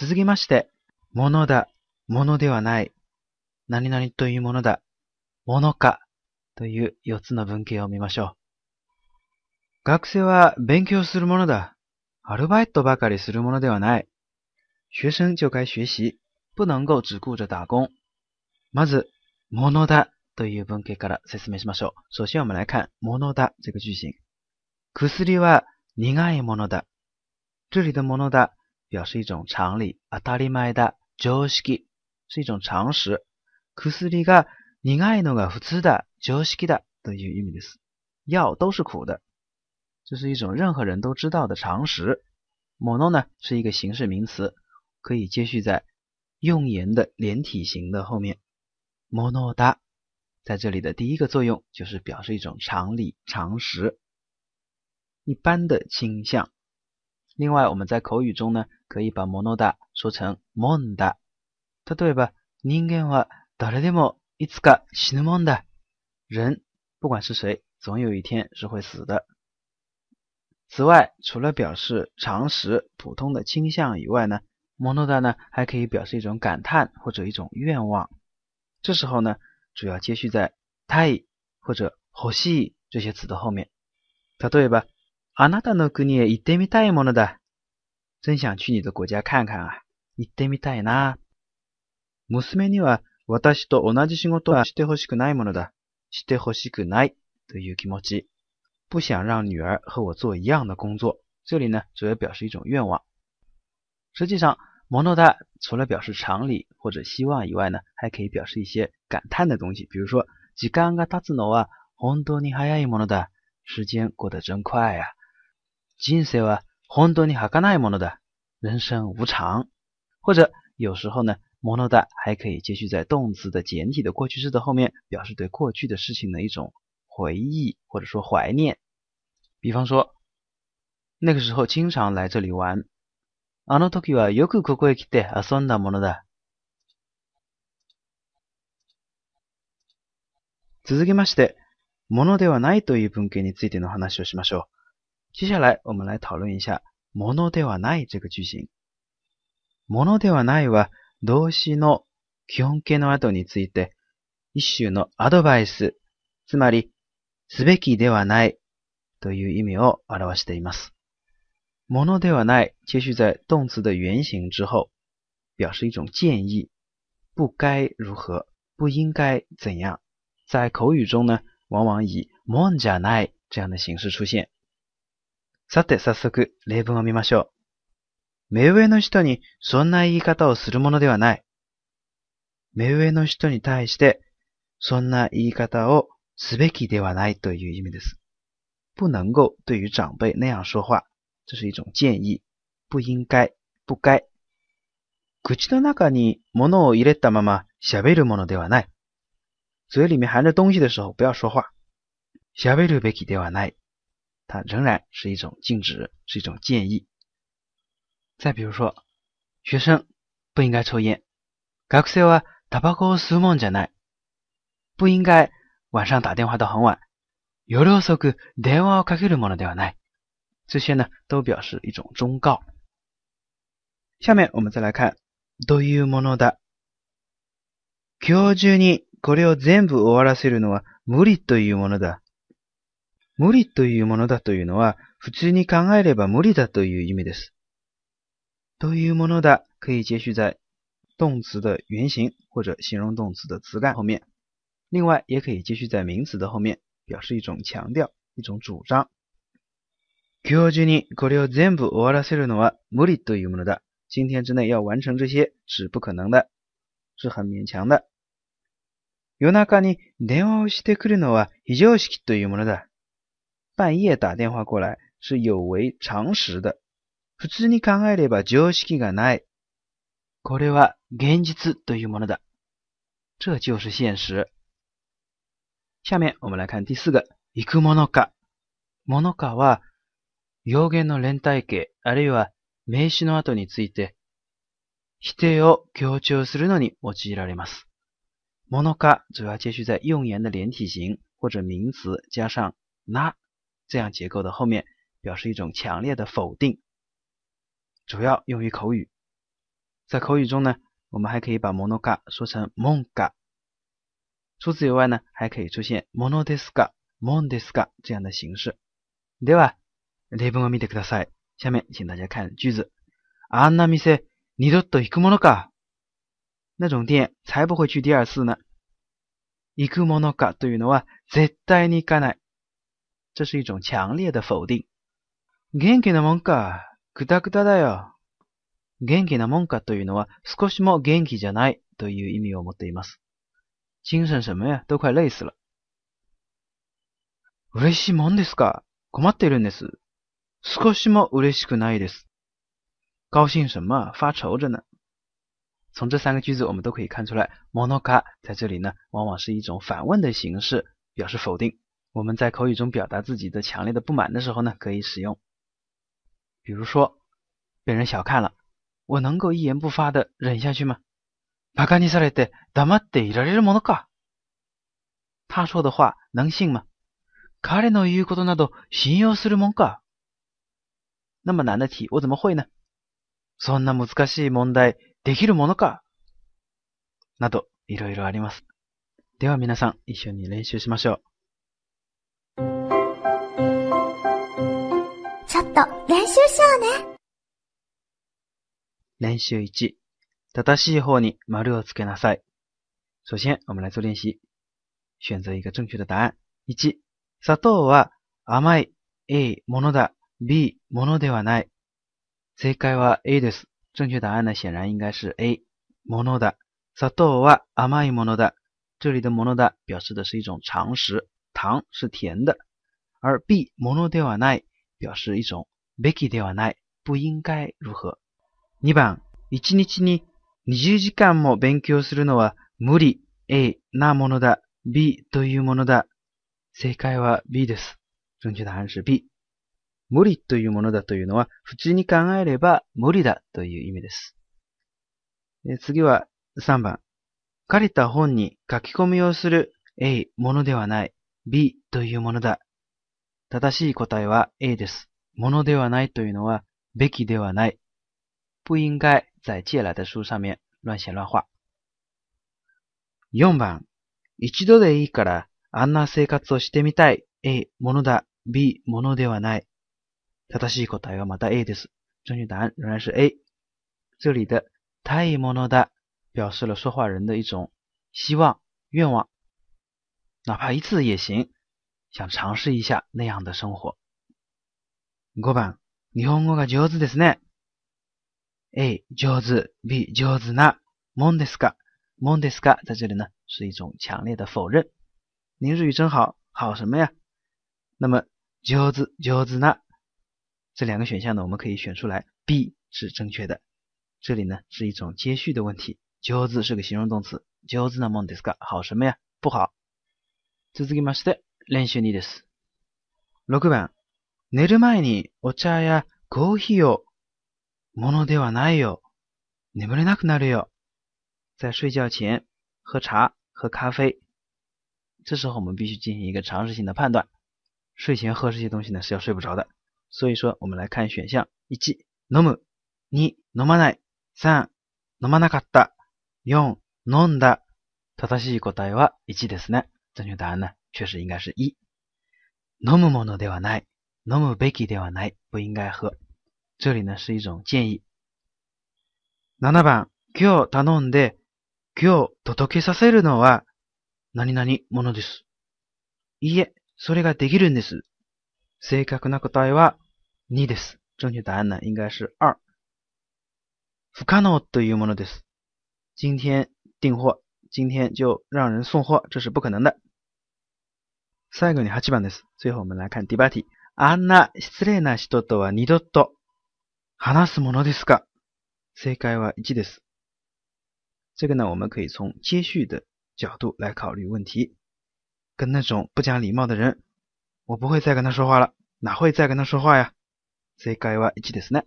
続きまして、ものだ、ものではない、何々というものだ、ものかという4つの文型を見ましょう。学生は勉強するものだ。アルバイトばかりするものではない。学生就该学习、不能够只顾着打工。まず、ものだという文型から説明しましょう。首先我们来看、ものだ这个句型。薬は苦いものだ。这里的ものだ表示一种常理，当たり前だ，常识，是一种常识。薬が苦いのが普通だ、常识だ、的意思。药都是苦的，这是一种任何人都知道的常识。モノ呢是一个形式名词，可以接续在用言的连体形的后面。モノだ，在这里的第一个作用就是表示一种常理、常识，一般的倾向。另外，我们在口语中呢，可以把モノダ说成モンダ。例えば、人間は誰でもいつか死ぬも人不管是谁，总有一天是会死的。此外，除了表示常识、普通的倾向以外呢，o da” 呢还可以表示一种感叹或者一种愿望。这时候呢，主要接续在 t i 或者欲しい这些词的后面。例えば。あなたの国へ行ってみたいものだ。真想去你的国家看看啊。行ってみたいな。娘には私と同じ仕事はしてほしくないものだ。してほしくないという気持ち。不想让女儿和我做一样的工作。这里呢，主要表示一种愿望。实际上，ものだ、除了表示常理或者希望以外呢，还可以表示一些感叹的东西，比如说，時間が経つのは本当に早いものだ。时间过得真快呀、啊。人生は本当に儚いものだ。人生无常。或者有时候呢，ものだ还可以接续在动词的简体的过去式的后面，表示对过去的事情的一种回忆或者说怀念。比方说，那个时候经常来这里玩。あの時はよくここへ来て遊んだものだ。続きまして、ものではないという文献についての話をしましょう。接下来我们来讨论一下“ものではない”这个句型。“ものではない”は動詞の基本形の後について一種のアドバイス、つまりすべきではないという意味を表しています。ものではない接续在動詞的原型之后，表示一种建议，不该如何，不应该怎样。在口语中呢，往往以もんじゃない”这样的形式出现。さて早速、例文を見ましょう。目上の人にそんな言い方をするものではない。目上の人に対して、そんな言い方をすべきではないという意味です。不能够对于长辈那样说话。这是一种建议。不应该、不该。口の中に物を入れたまま喋るものではない。嘴里面含着东西的时候不要说话。喋るべきではない。它仍然是一种禁止，是一种建议。再比如说，学生不应该抽烟，学生はタバコを吸うもんじゃない。不应该晚上打电话到很晚，夜遅く電話をかけるものではない。这些呢，都表示一种忠告。下面我们再来看どういうものだ。今日中にこれを全部終わらせるのは無理というものだ。無理というものだというのは、普通に考えれば無理だという意味です。というものだ可以接续在動詞的原型、或者形容動詞的詞干后面，另外也可以接续在名詞的后面，表示一种强调、一种主張。教授にこれを全部終わらせるのは無理というものだ。今天之内要完成这些是不可能的，是很勉強的。夜中に電話をしてくるのは非常識というものだ。半夜打電話过来是有违常識的。普通に考えれば常識がない。これは現実というものだ。这就是现实。下面我们来看第四个、行くものか。ものかは、表現の連帯形、あるいは名詞の後について、否定を強調するのに用いられます。ものか主要接续在用言の連体形或者名詞加上な这样结构的后面表示一种强烈的否定，主要用于口语。在口语中呢，我们还可以把 mono ga 说成 mon ga。除此以外呢，还可以出现 mono desu ga、mon desu ga 这样的形式。では、例文を見てください。下面请大家看句子。あんな店二度と行くものか。那种店才不会去第二次呢。行くものかというのは絶対に行かない。这是一种强烈的否定。元気なもんか、くたくただよ。元気なもんかというのは少しも元気じゃないという意味を持っています。精神什么呀、都快累死了。嬉しいもんですか困っているんです。少しも嬉しくないです。高兴什么发愁着呢。从这三个句子我们都可以看出来，ものか在这里呢，往往是一种反问的形式，表示否定。我们在口语中表达自己的强烈的不满的时候呢，可以使用，比如说被人小看了，我能够一言不发的忍下去吗？他说的话能信吗？那么难题我怎么会呢？そんな難しい問題できるものか？などいろいろあります。では皆さん一緒に練習しましょう。習しようね。練習1。正しい方に丸をつけなさい。首先、我们来做練習。选择一个正确的答案。1、砂糖は甘い A ものだ B ものではない。正解は A です。正確答案呢显然应该是 A ものだ。砂糖は甘いものだ。这里的ものだ表示的是一种常识，糖是甜的。而 B ものではない表示一种べきではない、不应该如何。2番、1日に20時間も勉強するのは無理、A なものだ、B というものだ。正解は B です。正確 B。無理というものだというのは、普通に考えれば無理だという意味です。次は3番。借りた本に書き込みをする A ものではない B というものだ。正しい答えは A です。ものではないというのは、べきではない。不应该在借来的书上面乱写乱画。4番、一度でいいから、あんな生活をしてみたい。A、ものだ。B、ものではない。正しい答えはまた A です。正确答案仍然是 A。这里的いものだ表示了说话人的一种希望、愿望，哪怕一次也行，想尝试一下那样的生活。5番、日本語が上手ですね。A、上手。B、上手な。もんですかもんですか在这里呢，是一种强烈的否认。您日语真好，好什么呀？那么上手、上手な这两个选项呢，我们可以选出来，B 是正确的。这里呢是一种接续的问题，上手是个形容动词，上手なもんですか？好什么呀？不好。続きまして練習2です。6番寝る前にお茶やコーヒーを、ものではないよ。眠れなくなるよ。在睡觉前喝茶、喝咖啡。这时候我们必须进行一个常识性的判断。睡前喝这些东西呢是要睡不着的。所以说，我们来看选项1、飲む、2、飲まない、3、飲まなかった、4、飲んだ。正しい答えは1ですね。正确答案呢，确实应该是1。飲むものではない。飲むべきではない。不应该喝。这里呢是一种建议。7番、今日頼んで、今日届けさせるのは、何々ものです。いいえ、それができるんです。正確な答えは2です。正確答案呢应该是2。不可能というものです。今天订货。今天就让人送货。这是不可能的。最後に8番です。最後我们来看第8题。あんな失礼な人とは二度と話すものですか正解は1です。这个呢，我们可以从接续的角度来考虑问题。跟那种不讲礼貌的人，我不会再跟他说话了，哪会再跟他说话呀？正解は1ですね。